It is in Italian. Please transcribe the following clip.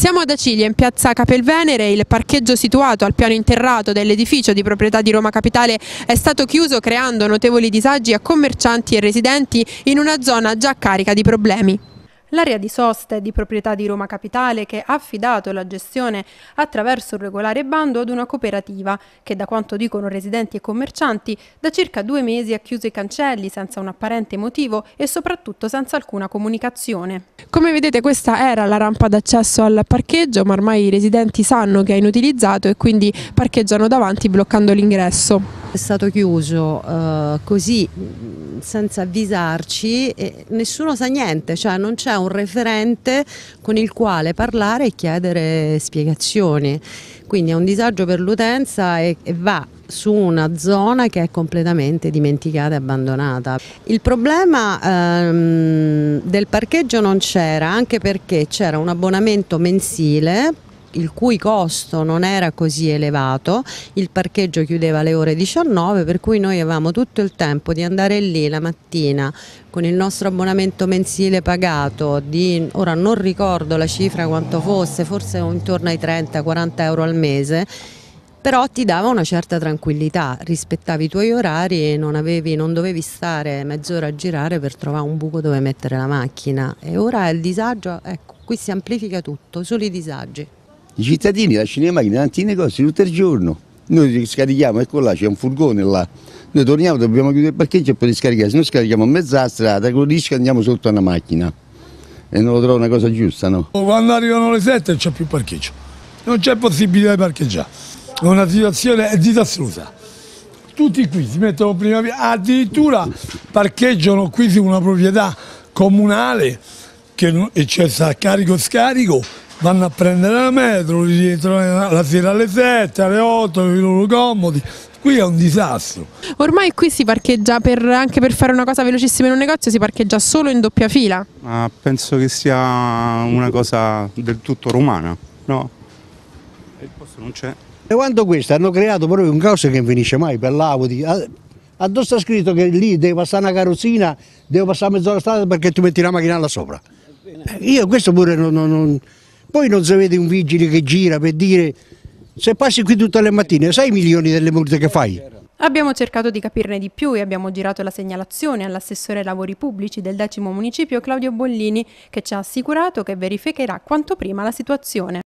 Siamo ad Acilia, in piazza Capelvenere, il parcheggio situato al piano interrato dell'edificio di proprietà di Roma Capitale è stato chiuso creando notevoli disagi a commercianti e residenti in una zona già carica di problemi. L'area di sosta è di proprietà di Roma Capitale che ha affidato la gestione attraverso un regolare bando ad una cooperativa che da quanto dicono residenti e commercianti da circa due mesi ha chiuso i cancelli senza un apparente motivo e soprattutto senza alcuna comunicazione. Come vedete questa era la rampa d'accesso al parcheggio ma ormai i residenti sanno che è inutilizzato e quindi parcheggiano davanti bloccando l'ingresso. È stato chiuso eh, così mm, senza avvisarci e nessuno sa niente, cioè non c'è un referente con il quale parlare e chiedere spiegazioni. Quindi è un disagio per l'utenza e, e va su una zona che è completamente dimenticata e abbandonata. Il problema ehm, del parcheggio non c'era, anche perché c'era un abbonamento mensile il cui costo non era così elevato, il parcheggio chiudeva alle ore 19 per cui noi avevamo tutto il tempo di andare lì la mattina con il nostro abbonamento mensile pagato di, ora non ricordo la cifra quanto fosse, forse intorno ai 30-40 euro al mese però ti dava una certa tranquillità, rispettavi i tuoi orari e non, avevi, non, dovevi stare mezz'ora a girare per trovare un buco dove mettere la macchina. E ora il disagio, ecco, qui si amplifica tutto, solo i disagi. I cittadini lasciano la cinemacchina, tanti negozi tutto il giorno. Noi scarichiamo, ecco là, c'è un furgone là. Noi torniamo, dobbiamo chiudere il parcheggio e poi riscaricare. Se no scarichiamo a mezza strada, con il andiamo sotto una macchina. E non lo trovo una cosa giusta, no? Quando arrivano le 7 non c'è più parcheggio. Non c'è possibilità di parcheggiare. È Una situazione disastrosa tutti qui si mettono prima via, addirittura parcheggiano qui su una proprietà comunale che c'è carico scarico vanno a prendere la metro, la sera alle 7, alle 8, i loro comodi, qui è un disastro. Ormai qui si parcheggia per, anche per fare una cosa velocissima in un negozio, si parcheggia solo in doppia fila. Ma penso che sia una cosa del tutto romana, no? Il posto non c'è. E quando questo hanno creato proprio un caos che non finisce mai per l'Audi. Addosso sta scritto che lì deve passare una carrozzina, devo passare mezz'ora strada perché tu metti la macchina là sopra. Eh, io questo pure non, non poi non si vede un vigile che gira per dire se passi qui tutte le mattine, sai i milioni delle multe che fai? Abbiamo cercato di capirne di più e abbiamo girato la segnalazione all'assessore ai lavori pubblici del decimo municipio Claudio Bollini che ci ha assicurato che verificherà quanto prima la situazione.